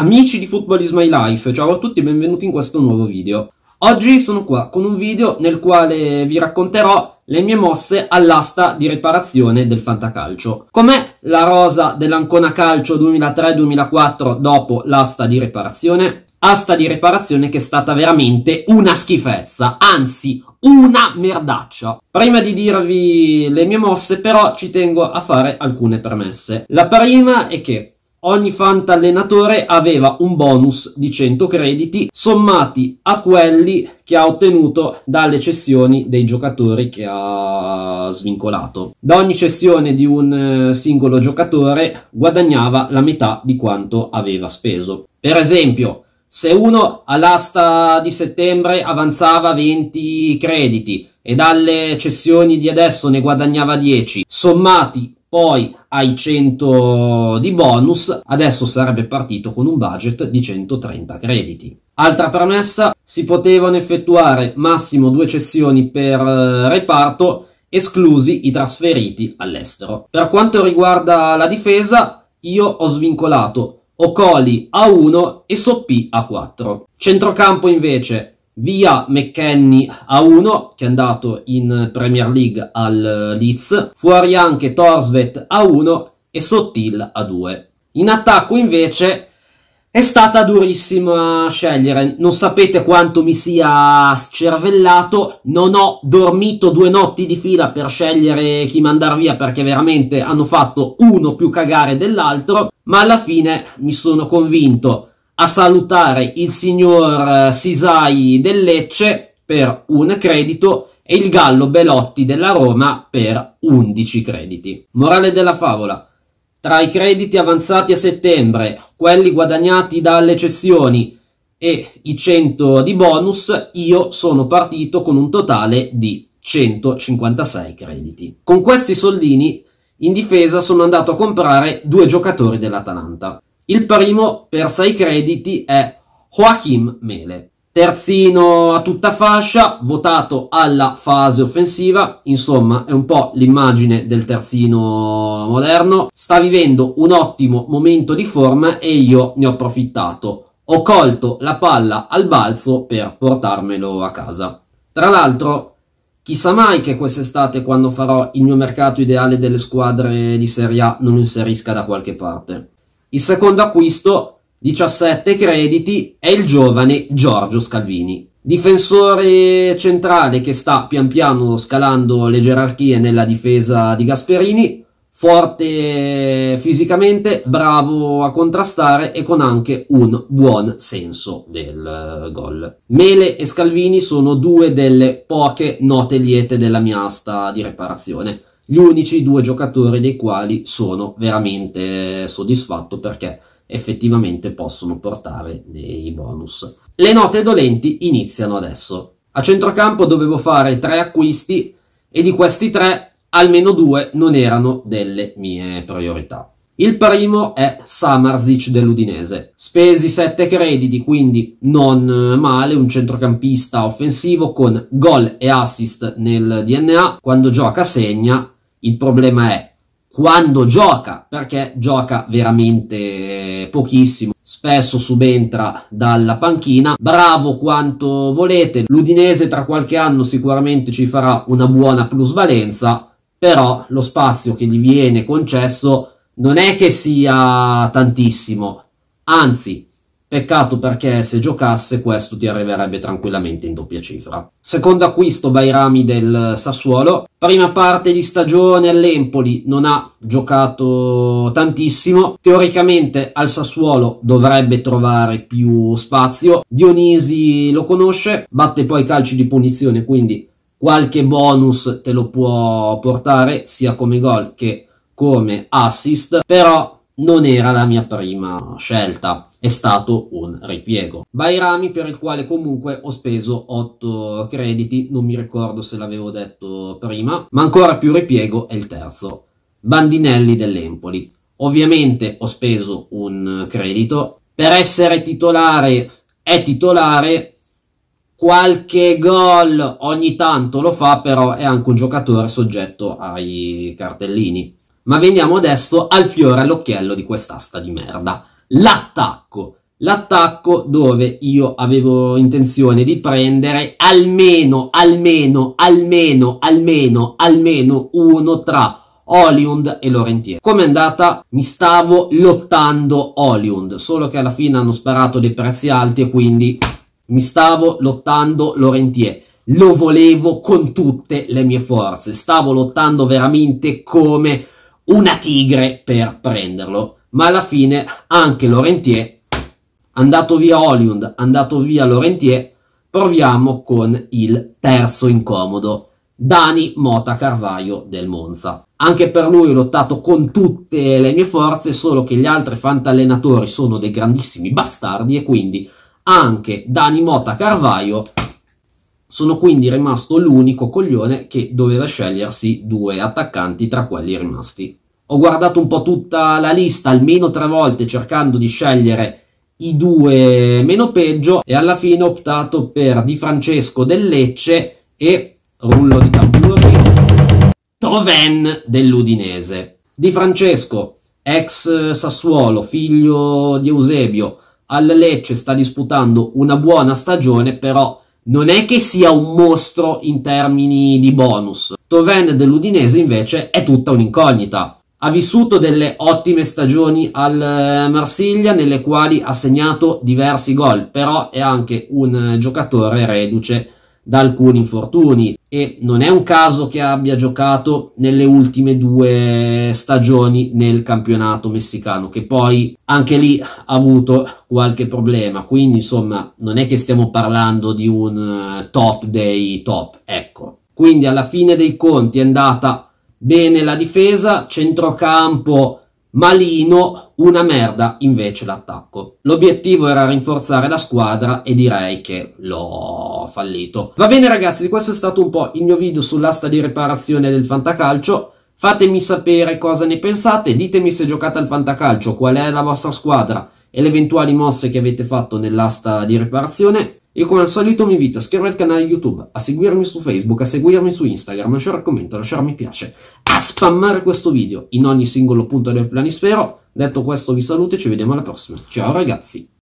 Amici di Football is My Life, ciao a tutti e benvenuti in questo nuovo video. Oggi sono qua con un video nel quale vi racconterò le mie mosse all'asta di riparazione del fantacalcio. Com'è la rosa dell'Ancona Calcio 2003-2004 dopo l'asta di riparazione? Asta di riparazione che è stata veramente una schifezza, anzi una merdaccia. Prima di dirvi le mie mosse però ci tengo a fare alcune premesse. La prima è che Ogni fantallenatore aveva un bonus di 100 crediti sommati a quelli che ha ottenuto dalle cessioni dei giocatori che ha svincolato. Da ogni cessione di un eh, singolo giocatore guadagnava la metà di quanto aveva speso. Per esempio, se uno all'asta di settembre avanzava 20 crediti e dalle cessioni di adesso ne guadagnava 10, sommati poi ai 100 di bonus, adesso sarebbe partito con un budget di 130 crediti. Altra premessa, si potevano effettuare massimo due cessioni per eh, reparto, esclusi i trasferiti all'estero. Per quanto riguarda la difesa, io ho svincolato Ocoli a 1 e Soppi a 4. Centrocampo invece via McKenny a 1 che è andato in Premier League al Leeds, fuori anche Torsvet a 1 e Sottil a 2. In attacco invece è stata durissima scegliere, non sapete quanto mi sia scervellato, non ho dormito due notti di fila per scegliere chi mandar via perché veramente hanno fatto uno più cagare dell'altro, ma alla fine mi sono convinto a salutare il signor eh, Sisai del Lecce per un credito e il Gallo Belotti della Roma per 11 crediti. Morale della favola. Tra i crediti avanzati a settembre, quelli guadagnati dalle cessioni e i 100 di bonus, io sono partito con un totale di 156 crediti. Con questi soldini in difesa sono andato a comprare due giocatori dell'Atalanta. Il primo per 6 crediti è Joachim Mele. Terzino a tutta fascia, votato alla fase offensiva, insomma è un po' l'immagine del terzino moderno, sta vivendo un ottimo momento di forma e io ne ho approfittato. Ho colto la palla al balzo per portarmelo a casa. Tra l'altro, chissà mai che quest'estate quando farò il mio mercato ideale delle squadre di Serie A non lo inserisca da qualche parte. Il secondo acquisto, 17 crediti, è il giovane Giorgio Scalvini. Difensore centrale che sta pian piano scalando le gerarchie nella difesa di Gasperini, forte fisicamente, bravo a contrastare e con anche un buon senso del eh, gol. Mele e Scalvini sono due delle poche note liete della mia asta di riparazione gli unici due giocatori dei quali sono veramente soddisfatto perché effettivamente possono portare dei bonus. Le note dolenti iniziano adesso. A centrocampo dovevo fare tre acquisti e di questi tre almeno due non erano delle mie priorità. Il primo è Samarzic dell'Udinese. Spesi 7 crediti, quindi non male, un centrocampista offensivo con gol e assist nel DNA. Quando gioca segna il problema è quando gioca, perché gioca veramente pochissimo. Spesso subentra dalla panchina, bravo quanto volete. L'Udinese tra qualche anno sicuramente ci farà una buona plusvalenza, però lo spazio che gli viene concesso non è che sia tantissimo, anzi Peccato perché se giocasse questo ti arriverebbe tranquillamente in doppia cifra. Secondo acquisto Bairami del Sassuolo. Prima parte di stagione all'Empoli non ha giocato tantissimo. Teoricamente al Sassuolo dovrebbe trovare più spazio. Dionisi lo conosce, batte poi calci di punizione, quindi qualche bonus te lo può portare sia come gol che come assist. Però non era la mia prima scelta, è stato un ripiego. Bairami per il quale comunque ho speso 8 crediti, non mi ricordo se l'avevo detto prima, ma ancora più ripiego è il terzo. Bandinelli dell'Empoli. Ovviamente ho speso un credito. Per essere titolare è titolare, qualche gol ogni tanto lo fa, però è anche un giocatore soggetto ai cartellini. Ma veniamo adesso al fiore all'occhiello di quest'asta di merda. L'attacco. L'attacco dove io avevo intenzione di prendere almeno, almeno, almeno, almeno, almeno uno tra Oliund e Laurentier. Com'è andata? Mi stavo lottando Oliund, solo che alla fine hanno sparato dei prezzi alti e quindi mi stavo lottando Laurentier. Lo volevo con tutte le mie forze, stavo lottando veramente come una tigre per prenderlo, ma alla fine anche Laurentier, andato via Oliund, andato via Laurentier, proviamo con il terzo incomodo, Dani Mota Carvaio del Monza. Anche per lui ho lottato con tutte le mie forze, solo che gli altri fantallenatori sono dei grandissimi bastardi e quindi anche Dani Mota Carvaio sono quindi rimasto l'unico coglione che doveva scegliersi due attaccanti tra quelli rimasti. Ho guardato un po' tutta la lista almeno tre volte cercando di scegliere i due meno peggio e alla fine ho optato per Di Francesco del Lecce e rullo di tamburi Toven dell'Udinese. Di Francesco, ex Sassuolo, figlio di Eusebio, al Lecce sta disputando una buona stagione, però non è che sia un mostro in termini di bonus. Toven dell'Udinese invece è tutta un'incognita. Ha vissuto delle ottime stagioni al eh, Marsiglia nelle quali ha segnato diversi gol, però è anche un eh, giocatore reduce da alcuni infortuni e non è un caso che abbia giocato nelle ultime due stagioni nel campionato messicano che poi anche lì ha avuto qualche problema quindi insomma non è che stiamo parlando di un eh, top dei top ecco quindi alla fine dei conti è andata bene la difesa centrocampo malino una merda invece l'attacco l'obiettivo era rinforzare la squadra e direi che lo fallito. Va bene ragazzi, questo è stato un po' il mio video sull'asta di riparazione del fantacalcio. Fatemi sapere cosa ne pensate, ditemi se giocate al fantacalcio, qual è la vostra squadra e le eventuali mosse che avete fatto nell'asta di riparazione. Io come al solito mi invito a iscrivervi al canale YouTube, a seguirmi su Facebook, a seguirmi su Instagram, a lasciare un commento, a lasciare mi piace, a spammare questo video in ogni singolo punto del planisfero. Detto questo vi saluto e ci vediamo alla prossima. Ciao ragazzi!